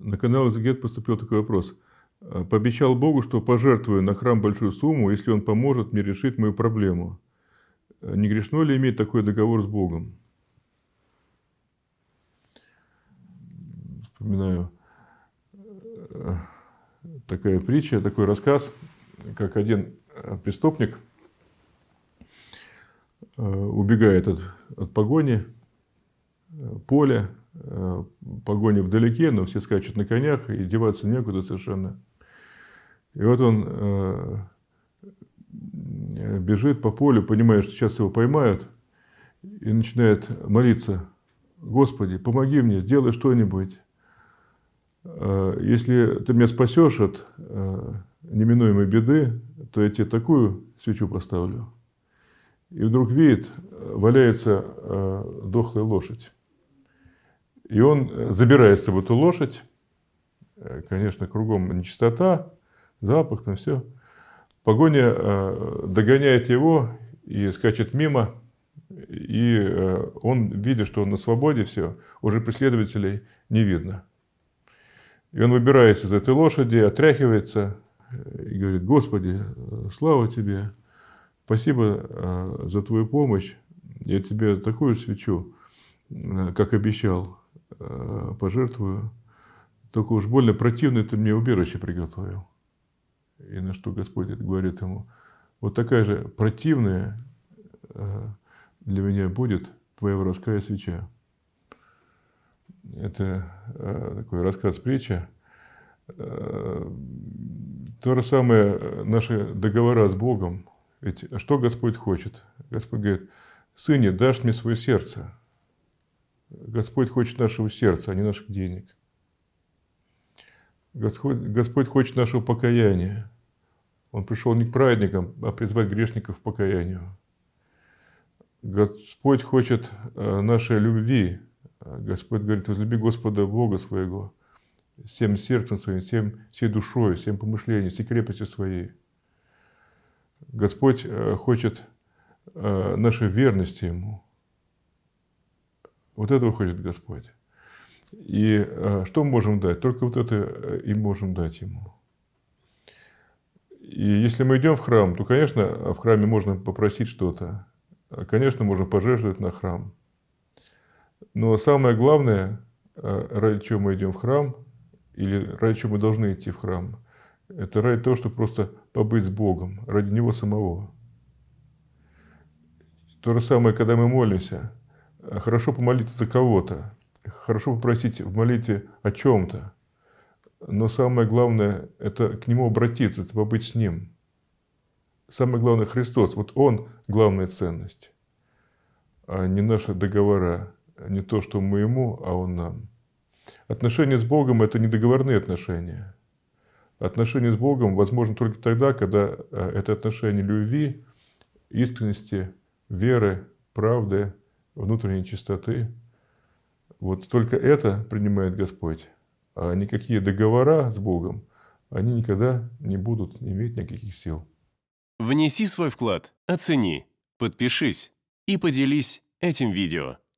На канал Изгет поступил такой вопрос. «Э, пообещал Богу, что пожертвую на храм большую сумму, если он поможет мне решить мою проблему. Э, не грешно ли иметь такой договор с Богом? Вспоминаю э, такая притча, такой рассказ, как один преступник убегает от, от погони, поля, погоня вдалеке, но все скачут на конях, и деваться некуда совершенно. И вот он э, бежит по полю, понимая, что сейчас его поймают, и начинает молиться, «Господи, помоги мне, сделай что-нибудь. Э, если ты меня спасешь от э, неминуемой беды, то я тебе такую свечу поставлю». И вдруг видит, валяется дохлая лошадь. И он э, забирается в эту лошадь. Э, конечно, кругом нечистота, запах, там все. Погоня э, догоняет его и скачет мимо. И он, видя, что он на свободе, все, уже преследователей не видно. И он выбирается из этой лошади, отряхивается и говорит, Господи, слава Тебе, спасибо за Твою помощь, я Тебе такую свечу, как обещал, Э, пожертвую. Только уж больно противно ты мне убежище приготовил. И на что Господь говорит ему, вот такая же противная э, для меня будет твоя воровская свеча. Это э, такой рассказ притча. То же самое наши договора с Богом. Ведь что Господь хочет? Господь говорит, «Сыне, дашь мне свое сердце». Господь хочет нашего сердца, а не наших денег. Господь, Господь хочет нашего покаяния. Он пришел не к праведникам, а призвать грешников к покаянию. Господь хочет э, нашей любви. Господь говорит, возлюби Господа Бога своего всем сердцем своим, всем, всей душой, всем помышлением, всей крепостью своей. Господь э, хочет э, нашей верности Ему. Вот этого хочет Господь. И э, что мы можем дать? Только вот это э, и можем дать Ему. И если мы идем в храм, то, конечно, в храме можно попросить что-то. Конечно, можно пожертвовать на храм. Но самое главное, э, ради чего мы идем в храм, или ради чего мы должны идти в храм, это ради того, чтобы просто побыть с Богом, ради Него самого. То же самое, когда мы молимся – Э, хорошо помолиться за кого-то, хорошо попросить в молитве о чем-то, но самое главное – это к Нему обратиться, это побыть с Ним. Самое главное – Христос. Вот Он – главная ценность, а не наши договора, не то, что мы Ему, а Он нам. Отношения с Богом – это не договорные отношения. Отношения с Богом возможно только тогда, когда э, это отношение любви, искренности, веры, правды – внутренней чистоты. Вот только это принимает Господь. А никакие договора с Богом, они никогда не будут иметь никаких сил. Внеси свой вклад, оцени, подпишись и поделись этим видео.